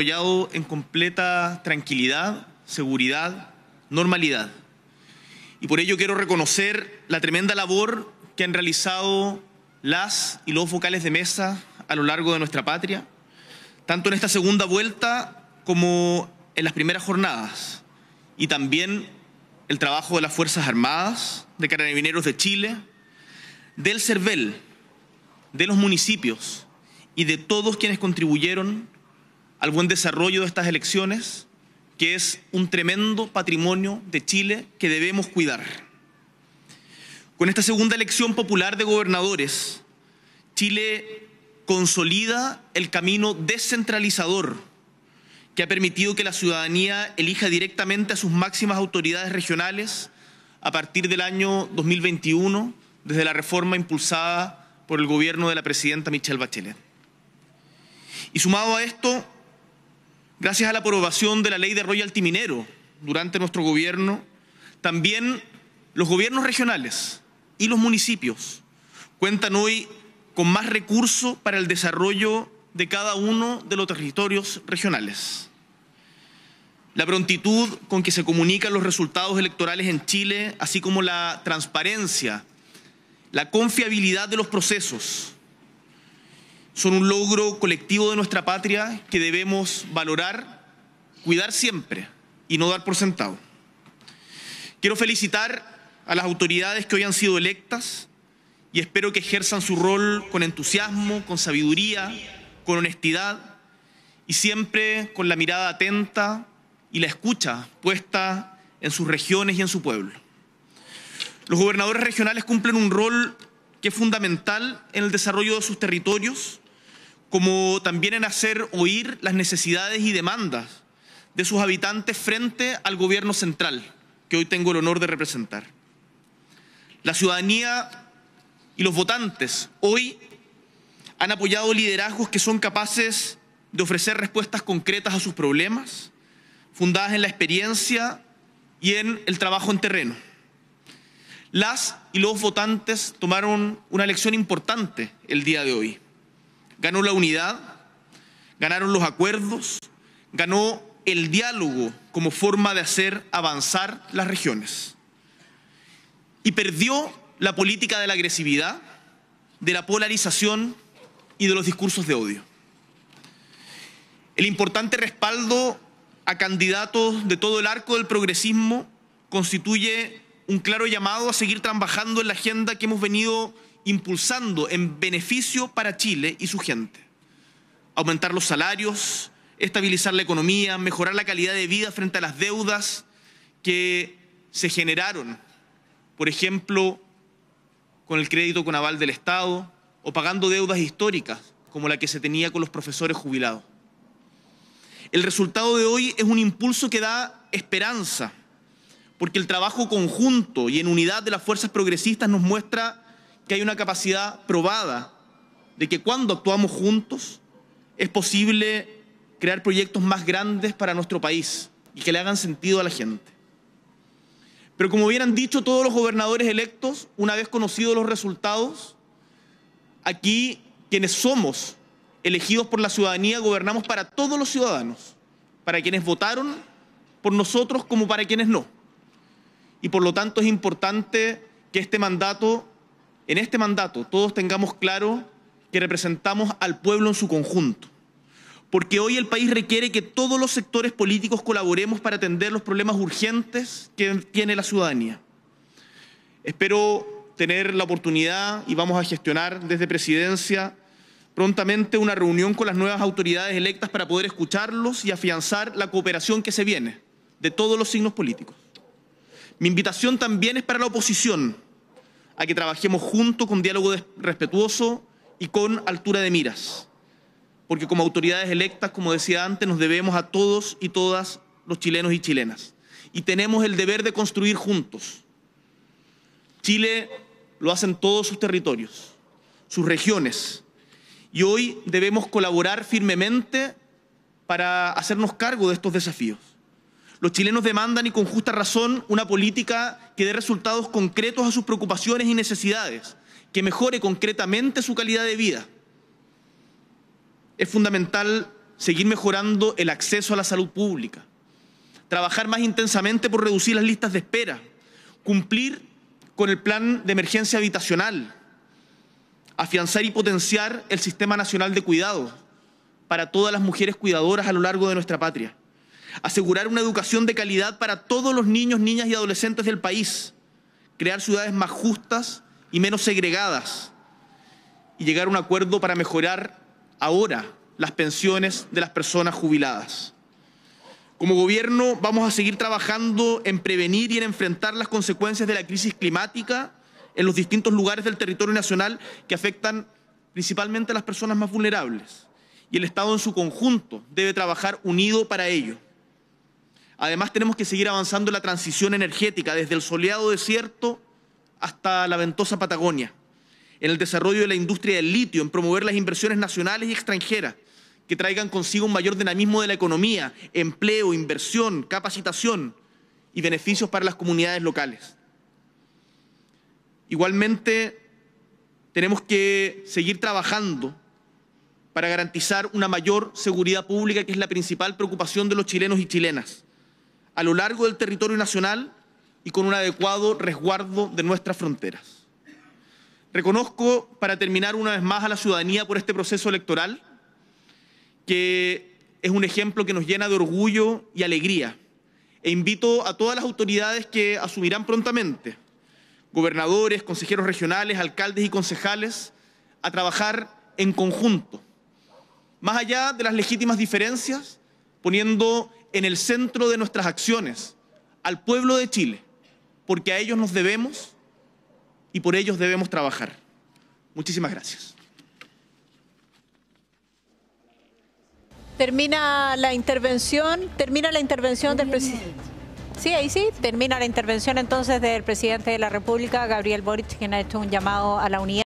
en completa tranquilidad, seguridad, normalidad. Y por ello quiero reconocer la tremenda labor que han realizado las y los vocales de mesa a lo largo de nuestra patria, tanto en esta segunda vuelta como en las primeras jornadas, y también el trabajo de las Fuerzas Armadas, de Carabineros de Chile, del CERVEL, de los municipios y de todos quienes contribuyeron al buen desarrollo de estas elecciones, que es un tremendo patrimonio de Chile que debemos cuidar. Con esta segunda elección popular de gobernadores, Chile consolida el camino descentralizador que ha permitido que la ciudadanía elija directamente a sus máximas autoridades regionales a partir del año 2021, desde la reforma impulsada por el gobierno de la presidenta Michelle Bachelet. Y sumado a esto, Gracias a la aprobación de la ley de royalty Altiminero durante nuestro gobierno, también los gobiernos regionales y los municipios cuentan hoy con más recursos para el desarrollo de cada uno de los territorios regionales. La prontitud con que se comunican los resultados electorales en Chile, así como la transparencia, la confiabilidad de los procesos, son un logro colectivo de nuestra patria que debemos valorar, cuidar siempre y no dar por sentado. Quiero felicitar a las autoridades que hoy han sido electas y espero que ejerzan su rol con entusiasmo, con sabiduría, con honestidad y siempre con la mirada atenta y la escucha puesta en sus regiones y en su pueblo. Los gobernadores regionales cumplen un rol que es fundamental en el desarrollo de sus territorios, como también en hacer oír las necesidades y demandas de sus habitantes frente al gobierno central, que hoy tengo el honor de representar. La ciudadanía y los votantes hoy han apoyado liderazgos que son capaces de ofrecer respuestas concretas a sus problemas, fundadas en la experiencia y en el trabajo en terreno. Las y los votantes tomaron una lección importante el día de hoy. Ganó la unidad, ganaron los acuerdos, ganó el diálogo como forma de hacer avanzar las regiones. Y perdió la política de la agresividad, de la polarización y de los discursos de odio. El importante respaldo a candidatos de todo el arco del progresismo constituye un claro llamado a seguir trabajando en la agenda que hemos venido impulsando en beneficio para Chile y su gente. Aumentar los salarios, estabilizar la economía, mejorar la calidad de vida frente a las deudas que se generaron, por ejemplo, con el crédito con aval del Estado o pagando deudas históricas como la que se tenía con los profesores jubilados. El resultado de hoy es un impulso que da esperanza porque el trabajo conjunto y en unidad de las fuerzas progresistas nos muestra que hay una capacidad probada de que cuando actuamos juntos es posible crear proyectos más grandes para nuestro país y que le hagan sentido a la gente. Pero como hubieran dicho todos los gobernadores electos, una vez conocidos los resultados, aquí quienes somos elegidos por la ciudadanía gobernamos para todos los ciudadanos, para quienes votaron por nosotros como para quienes no y por lo tanto es importante que este mandato, en este mandato, todos tengamos claro que representamos al pueblo en su conjunto. Porque hoy el país requiere que todos los sectores políticos colaboremos para atender los problemas urgentes que tiene la ciudadanía. Espero tener la oportunidad y vamos a gestionar desde presidencia prontamente una reunión con las nuevas autoridades electas para poder escucharlos y afianzar la cooperación que se viene de todos los signos políticos. Mi invitación también es para la oposición a que trabajemos juntos con diálogo respetuoso y con altura de miras, porque como autoridades electas, como decía antes, nos debemos a todos y todas los chilenos y chilenas, y tenemos el deber de construir juntos. Chile lo en todos sus territorios, sus regiones, y hoy debemos colaborar firmemente para hacernos cargo de estos desafíos. Los chilenos demandan y con justa razón una política que dé resultados concretos a sus preocupaciones y necesidades, que mejore concretamente su calidad de vida. Es fundamental seguir mejorando el acceso a la salud pública, trabajar más intensamente por reducir las listas de espera, cumplir con el plan de emergencia habitacional, afianzar y potenciar el Sistema Nacional de Cuidados para todas las mujeres cuidadoras a lo largo de nuestra patria asegurar una educación de calidad para todos los niños, niñas y adolescentes del país, crear ciudades más justas y menos segregadas, y llegar a un acuerdo para mejorar ahora las pensiones de las personas jubiladas. Como gobierno vamos a seguir trabajando en prevenir y en enfrentar las consecuencias de la crisis climática en los distintos lugares del territorio nacional que afectan principalmente a las personas más vulnerables. Y el Estado en su conjunto debe trabajar unido para ello. Además, tenemos que seguir avanzando en la transición energética desde el soleado desierto hasta la ventosa Patagonia, en el desarrollo de la industria del litio, en promover las inversiones nacionales y extranjeras que traigan consigo un mayor dinamismo de la economía, empleo, inversión, capacitación y beneficios para las comunidades locales. Igualmente, tenemos que seguir trabajando para garantizar una mayor seguridad pública, que es la principal preocupación de los chilenos y chilenas a lo largo del territorio nacional y con un adecuado resguardo de nuestras fronteras. Reconozco, para terminar una vez más, a la ciudadanía por este proceso electoral, que es un ejemplo que nos llena de orgullo y alegría. E invito a todas las autoridades que asumirán prontamente, gobernadores, consejeros regionales, alcaldes y concejales, a trabajar en conjunto, más allá de las legítimas diferencias, poniendo en el centro de nuestras acciones al pueblo de Chile, porque a ellos nos debemos y por ellos debemos trabajar. Muchísimas gracias. Termina la intervención, termina la intervención del presidente. Sí, ahí sí, termina la intervención entonces del presidente de la República, Gabriel Boric, quien ha hecho un llamado a la unidad.